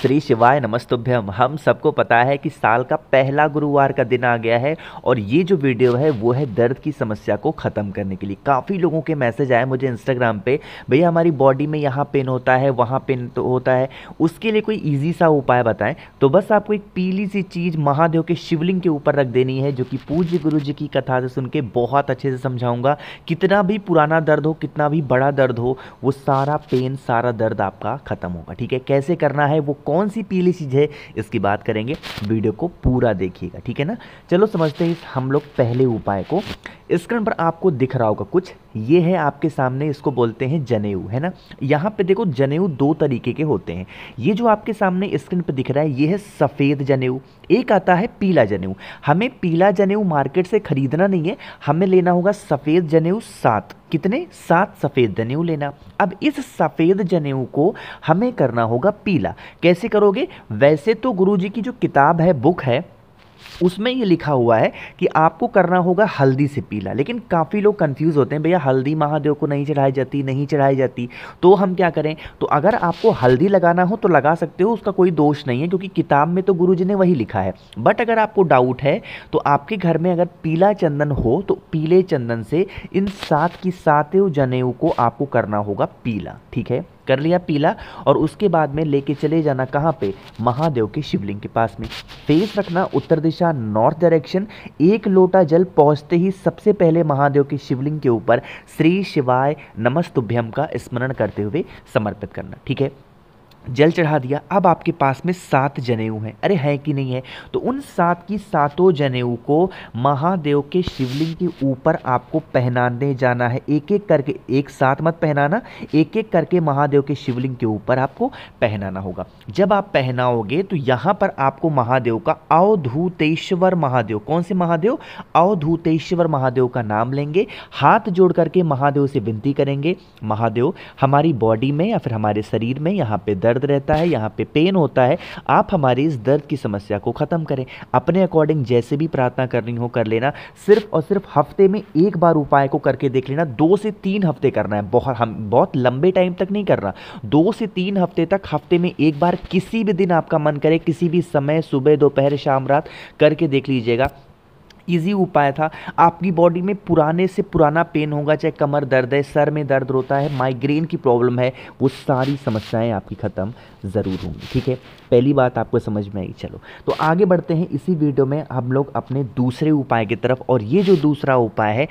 श्री शिवाय नमस्तुभ्यम हम सबको पता है कि साल का पहला गुरुवार का दिन आ गया है और ये जो वीडियो है वो है दर्द की समस्या को ख़त्म करने के लिए काफ़ी लोगों के मैसेज आए मुझे इंस्टाग्राम पे भैया हमारी बॉडी में यहाँ पेन होता है वहाँ पेन तो होता है उसके लिए कोई ईजी सा उपाय बताएं तो बस आपको एक पीली सी चीज़ महादेव के शिवलिंग के ऊपर रख देनी है जो कि पूज्य गुरु जी की कथा से सुन के बहुत अच्छे से समझाऊँगा कितना भी पुराना दर्द हो कितना भी बड़ा दर्द हो वो सारा पेन सारा दर्द आपका ख़त्म होगा ठीक है कैसे करना है वो कौन सी पीली चीज़ है इसकी बात करेंगे वीडियो को पूरा देखिएगा ठीक है ना चलो समझते हैं हम लोग पहले उपाय को स्क्रीन पर आपको दिख रहा होगा कुछ ये है आपके सामने इसको बोलते हैं जनेऊ है ना यहाँ पे देखो जनेऊ दो तरीके के होते हैं ये जो आपके सामने स्क्रीन पर दिख रहा है ये है सफ़ेद जनेऊ एक आता है पीला जनेऊ हमें पीला जनेऊ मार्केट से ख़रीदना नहीं है हमें लेना होगा सफ़ेद जनेऊ सात कितने सात सफ़ेद जनेऊ लेना अब इस सफ़ेद जनेऊ को हमें करना होगा पीला कैसे करोगे वैसे तो गुरु की जो किताब है बुक है उसमें ये लिखा हुआ है कि आपको करना होगा हल्दी से पीला लेकिन काफ़ी लोग कंफ्यूज होते हैं भैया हल्दी महादेव को नहीं चढ़ाई जाती नहीं चढ़ाई जाती तो हम क्या करें तो अगर आपको हल्दी लगाना हो तो लगा सकते हो उसका कोई दोष नहीं है क्योंकि किताब में तो गुरु ने वही लिखा है बट अगर आपको डाउट है तो आपके घर में अगर पीला चंदन हो तो पीले चंदन से इन सात की सातों जनेऊ को आपको करना होगा पीला ठीक है कर लिया पीला और उसके बाद में लेके चले जाना कहाँ पे महादेव के शिवलिंग के पास में फेस रखना उत्तर दिशा नॉर्थ डायरेक्शन एक लोटा जल पहुँचते ही सबसे पहले महादेव के शिवलिंग के ऊपर श्री शिवाय नमस्तुभ्यम का स्मरण करते हुए समर्पित करना ठीक है जल चढ़ा दिया अब आपके पास में सात जनेऊ हैं अरे है कि नहीं है तो उन सात की सातों जनेऊ को महादेव के शिवलिंग के ऊपर आपको पहनाने जाना है एक एक करके एक साथ मत पहनाना एक एक करके महादेव के शिवलिंग के ऊपर आपको पहनाना होगा जब आप पहनाओगे तो यहाँ पर आपको महादेव का अवधूतेश्वर महादेव कौन से महादेव अवधूतेश्वर महादेव का नाम लेंगे हाथ जोड़ करके महादेव से विनती करेंगे महादेव हमारी बॉडी में या फिर हमारे शरीर में यहाँ पर दर्द दर्द रहता है यहाँ पे पेन होता है आप हमारी इस दर्द की समस्या को ख़त्म करें अपने अकॉर्डिंग जैसे भी प्रार्थना करनी हो कर लेना सिर्फ और सिर्फ हफ्ते में एक बार उपाय को करके देख लेना दो से तीन हफ्ते करना है बहुत हम बहुत लंबे टाइम तक नहीं करना दो से तीन हफ्ते तक हफ्ते में एक बार किसी भी दिन आपका मन करे किसी भी समय सुबह दोपहर शाम रात करके देख लीजिएगा ईजी उपाय था आपकी बॉडी में पुराने से पुराना पेन होगा चाहे कमर दर्द है सर में दर्द होता है माइग्रेन की प्रॉब्लम है वो सारी समस्याएं आपकी ख़त्म ज़रूर होंगी ठीक है पहली बात आपको समझ में आई चलो तो आगे बढ़ते हैं इसी वीडियो में हम लोग अपने दूसरे उपाय की तरफ और ये जो दूसरा उपाय है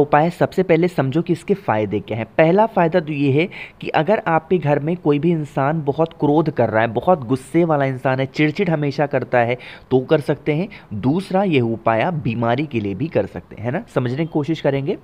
उपाय सबसे पहले समझो कि इसके फ़ायदे क्या हैं पहला फ़ायदा तो ये है कि अगर आपके घर में कोई भी इंसान बहुत क्रोध कर रहा है बहुत गुस्से वाला इंसान है चिड़चिड़ हमेशा करता है तो कर सकते हैं दूसरा यह उपाय आप बीमारी के लिए भी कर सकते हैं ना समझने की कोशिश करेंगे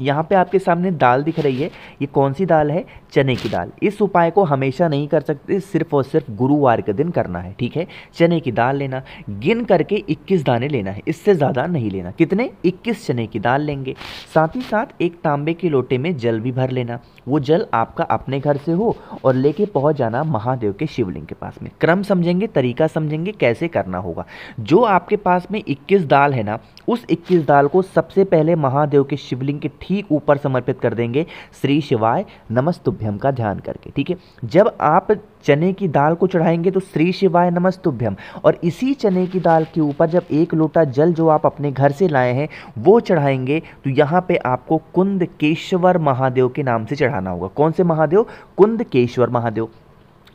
यहाँ पे आपके सामने दाल दिख रही है ये कौन सी दाल है चने की दाल इस उपाय को हमेशा नहीं कर सकते सिर्फ और सिर्फ गुरुवार के दिन करना है ठीक है चने की दाल लेना गिन करके 21 दाने लेना है इससे ज़्यादा नहीं लेना कितने 21 चने की दाल लेंगे साथ ही साथ एक तांबे के लोटे में जल भी भर लेना वो जल आपका अपने घर से हो और लेके पहुँच जाना महादेव के शिवलिंग के पास में क्रम समझेंगे तरीका समझेंगे कैसे करना होगा जो आपके पास में इक्कीस दाल है ना उस 21 दाल को सबसे पहले महादेव के शिवलिंग के ठीक ऊपर समर्पित कर देंगे श्री शिवाय नमस्तुभ्यम का ध्यान करके ठीक है जब आप चने की दाल को चढ़ाएंगे तो श्री शिवाय नमस्तुभ्यम और इसी चने की दाल के ऊपर जब एक लोटा जल जो आप अपने घर से लाए हैं वो चढ़ाएंगे तो यहाँ पे आपको कुंद केश्वर महादेव के नाम से चढ़ाना होगा कौन से महादेव कुंद केश्वर महादेव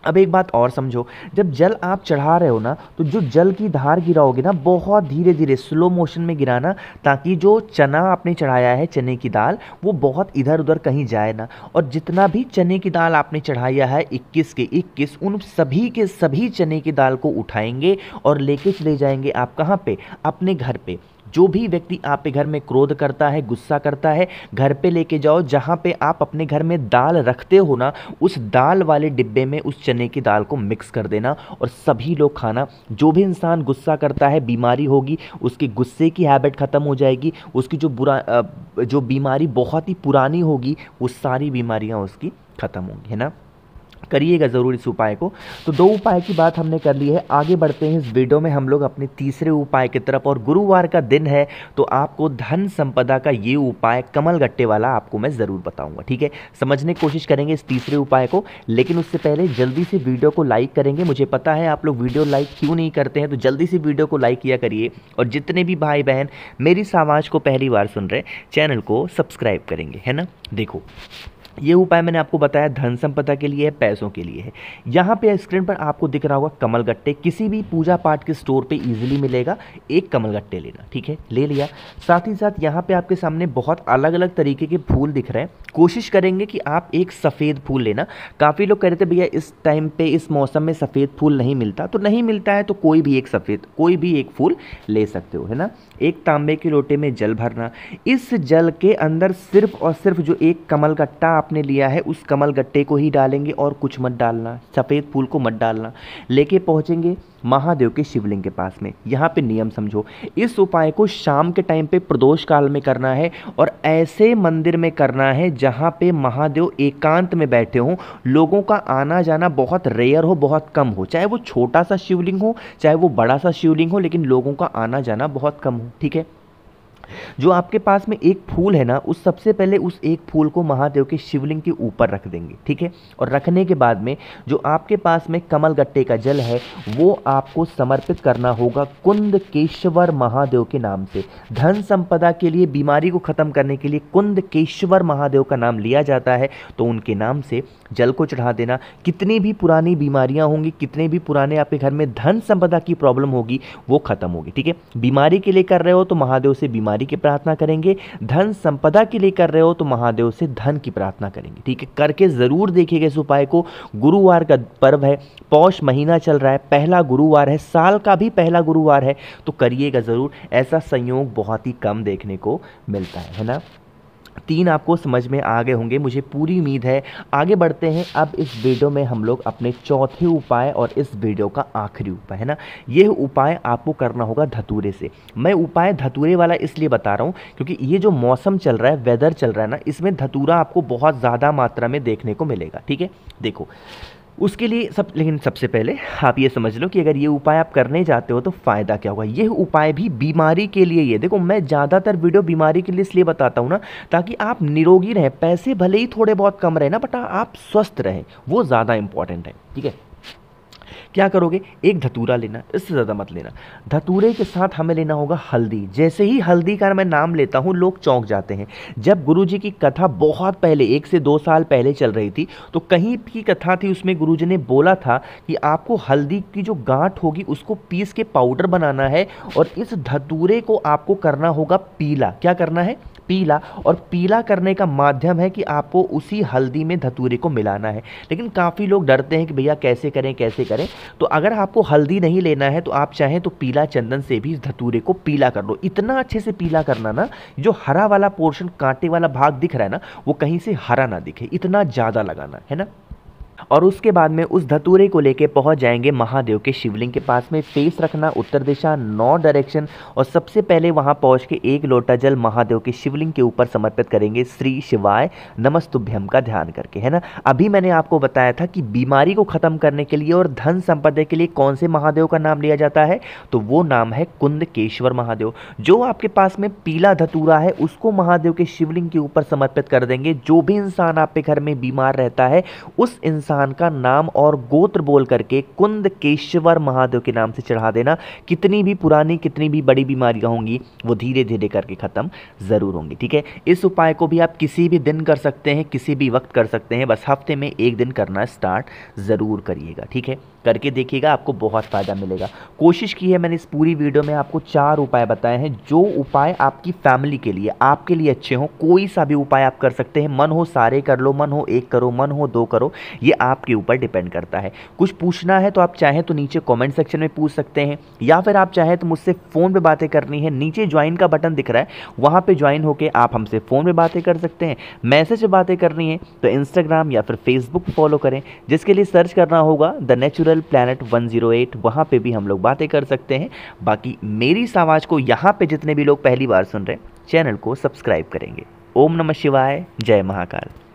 अब एक बात और समझो जब जल आप चढ़ा रहे हो ना तो जो जल की धार गिराओगे ना बहुत धीरे धीरे स्लो मोशन में गिराना ताकि जो चना आपने चढ़ाया है चने की दाल वो बहुत इधर उधर कहीं जाए ना और जितना भी चने की दाल आपने चढ़ाया है 21 के 21 उन सभी के सभी चने की दाल को उठाएंगे और लेके चले जाएंगे आप कहाँ पे अपने घर पे जो भी व्यक्ति आपके घर में क्रोध करता है गुस्सा करता है घर पे लेके जाओ जहाँ पे आप अपने घर में दाल रखते हो ना उस दाल वाले डिब्बे में उस चने की दाल को मिक्स कर देना और सभी लोग खाना जो भी इंसान गुस्सा करता है बीमारी होगी उसके गुस्से की हैबिट ख़त्म हो जाएगी उसकी जो बुरा जो बीमारी बहुत ही पुरानी होगी वो सारी बीमारियाँ उसकी ख़त्म होंगी है ना करिएगा ज़रूर इस उपाय को तो दो उपाय की बात हमने कर ली है आगे बढ़ते हैं इस वीडियो में हम लोग अपने तीसरे उपाय की तरफ और गुरुवार का दिन है तो आपको धन संपदा का ये उपाय कमल गट्टे वाला आपको मैं ज़रूर बताऊँगा ठीक है समझने की कोशिश करेंगे इस तीसरे उपाय को लेकिन उससे पहले जल्दी से वीडियो को लाइक करेंगे मुझे पता है आप लोग वीडियो लाइक क्यों नहीं करते हैं तो जल्दी से वीडियो को लाइक किया करिए और जितने भी भाई बहन मेरी इस आवाज़ को पहली बार सुन रहे चैनल को सब्सक्राइब करेंगे है ना देखो ये उपाय मैंने आपको बताया धन संपदा के लिए है पैसों के लिए है यहाँ पे स्क्रीन पर आपको दिख रहा होगा कमल गट्टे किसी भी पूजा पाठ के स्टोर पे इजीली मिलेगा एक कमल गट्टे लेना ठीक है ले लिया साथ ही साथ यहाँ पे आपके सामने बहुत अलग अलग तरीके के फूल दिख रहे हैं कोशिश करेंगे कि आप एक सफ़ेद फूल लेना काफ़ी लोग कह रहे थे भैया इस टाइम पर इस मौसम में सफ़ेद फूल नहीं मिलता तो नहीं मिलता है तो कोई भी एक सफ़ेद कोई भी एक फूल ले सकते हो है ना एक तांबे के लोटे में जल भरना इस जल के अंदर सिर्फ और सिर्फ जो एक कमल गट्टा आपने लिया है उस कमल गट्टे को ही डालेंगे और कुछ मत डालना सफ़ेद फूल को मत डालना लेके पहुँचेंगे महादेव के शिवलिंग के पास में यहाँ पे नियम समझो इस उपाय को शाम के टाइम पे प्रदोष काल में करना है और ऐसे मंदिर में करना है जहाँ पे महादेव एकांत में बैठे हों लोगों का आना जाना बहुत रेयर हो बहुत कम हो चाहे वो छोटा सा शिवलिंग हो चाहे वो बड़ा सा शिवलिंग हो लेकिन लोगों का आना जाना बहुत कम हो ठीक है जो आपके पास में एक फूल है ना उस सबसे पहले उस एक फूल को महादेव के शिवलिंग के ऊपर रख देंगे ठीक है और रखने के बाद में जो आपके पास में कमल गट्टे का जल है वो आपको समर्पित करना होगा कुंद केश्वर महादेव के नाम से धन संपदा के लिए बीमारी को ख़त्म करने के लिए कुंद केश्वर महादेव का नाम लिया जाता है तो उनके नाम से जल को चढ़ा देना कितनी भी पुरानी बीमारियां होंगी कितने भी पुराने आपके घर में धन संपदा की प्रॉब्लम होगी वो ख़त्म होगी ठीक है बीमारी के लिए कर रहे हो तो महादेव से बीमारी जानकारी की प्रार्थना करेंगे धन संपदा के लिए कर रहे हो तो महादेव से धन की प्रार्थना करेंगे ठीक है करके ज़रूर देखिएगा इस उपाय को गुरुवार का पर्व है पौष महीना चल रहा है पहला गुरुवार है साल का भी पहला गुरुवार है तो करिएगा ज़रूर ऐसा संयोग बहुत ही कम देखने को मिलता है है ना तीन आपको समझ में आ गए होंगे मुझे पूरी उम्मीद है आगे बढ़ते हैं अब इस वीडियो में हम लोग अपने चौथे उपाय और इस वीडियो का आखिरी उपाय है ना यह उपाय आपको करना होगा धतूरे से मैं उपाय धतूरे वाला इसलिए बता रहा हूँ क्योंकि ये जो मौसम चल रहा है वेदर चल रहा है ना इसमें धतूरा आपको बहुत ज़्यादा मात्रा में देखने को मिलेगा ठीक है देखो उसके लिए सब लेकिन सबसे पहले आप ये समझ लो कि अगर ये उपाय आप करने जाते हो तो फ़ायदा क्या होगा ये उपाय भी बीमारी के लिए ये देखो मैं ज़्यादातर वीडियो बीमारी के लिए इसलिए बताता हूँ ना ताकि आप निरोगी रहें पैसे भले ही थोड़े बहुत कम रहें ना बट आप स्वस्थ रहें वो ज़्यादा इंपॉर्टेंट है ठीक है क्या करोगे एक धतूरा लेना इससे ज़्यादा मत लेना धतूरे के साथ हमें लेना होगा हल्दी जैसे ही हल्दी का मैं नाम लेता हूँ लोग चौंक जाते हैं जब गुरु जी की कथा बहुत पहले एक से दो साल पहले चल रही थी तो कहीं की कथा थी उसमें गुरु जी ने बोला था कि आपको हल्दी की जो गांठ होगी उसको पीस के पाउडर बनाना है और इस धतूरे को आपको करना होगा पीला क्या करना है पीला और पीला करने का माध्यम है कि आपको उसी हल्दी में धतूरे को मिलाना है लेकिन काफ़ी लोग डरते हैं कि भैया कैसे करें कैसे करें तो अगर आपको हल्दी नहीं लेना है तो आप चाहें तो पीला चंदन से भी इस धतूरे को पीला कर लो इतना अच्छे से पीला करना ना जो हरा वाला पोर्शन कांटे वाला भाग दिख रहा है ना वो कहीं से हरा ना दिखे इतना ज़्यादा लगाना है ना और उसके बाद में उस धतूरे को लेके पहुंच जाएंगे महादेव के शिवलिंग के पास में फेस रखना उत्तर दिशा नौ डायरेक्शन और सबसे पहले वहां पहुंच के एक लोटा जल महादेव के शिवलिंग के ऊपर समर्पित करेंगे श्री शिवाय नमस्तुभ्यम का ध्यान करके है ना अभी मैंने आपको बताया था कि बीमारी को ख़त्म करने के लिए और धन संपदा के लिए कौन से महादेव का नाम लिया जाता है तो वो नाम है कुंद महादेव जो आपके पास में पीला धतूरा है उसको महादेव के शिवलिंग के ऊपर समर्पित कर देंगे जो भी इंसान आपके घर में बीमार रहता है उस इंसान इंसान का नाम और गोत्र बोल करके कुंद केशवर महादेव के नाम से चढ़ा देना कितनी भी पुरानी कितनी भी बड़ी बीमारियाँ होंगी वो धीरे धीरे करके ख़त्म ज़रूर होंगी ठीक है इस उपाय को भी आप किसी भी दिन कर सकते हैं किसी भी वक्त कर सकते हैं बस हफ्ते में एक दिन करना स्टार्ट ज़रूर करिएगा ठीक है करके देखिएगा आपको बहुत फ़ायदा मिलेगा कोशिश की है मैंने इस पूरी वीडियो में आपको चार उपाय बताए हैं जो उपाय आपकी फैमिली के लिए आपके लिए अच्छे हों कोई सा भी उपाय आप कर सकते हैं मन हो सारे कर लो मन हो एक करो मन हो दो करो ये आपके ऊपर डिपेंड करता है कुछ पूछना है तो आप चाहें तो नीचे कॉमेंट सेक्शन में पूछ सकते हैं या फिर आप चाहें तो मुझसे फ़ोन पर बातें करनी है नीचे ज्वाइन का बटन दिख रहा है वहाँ पर ज्वाइन होकर आप हमसे फ़ोन पर बातें कर सकते हैं मैसेज पर बातें करनी है तो इंस्टाग्राम या फिर फेसबुक फॉलो करें जिसके लिए सर्च करना होगा द नेचुरल रूरल प्लानट 108 वहाँ पर भी हम लोग बातें कर सकते हैं बाकी मेरी इस आवाज़ को यहाँ पे जितने भी लोग पहली बार सुन रहे हैं चैनल को सब्सक्राइब करेंगे ओम नमः शिवाय जय महाकाल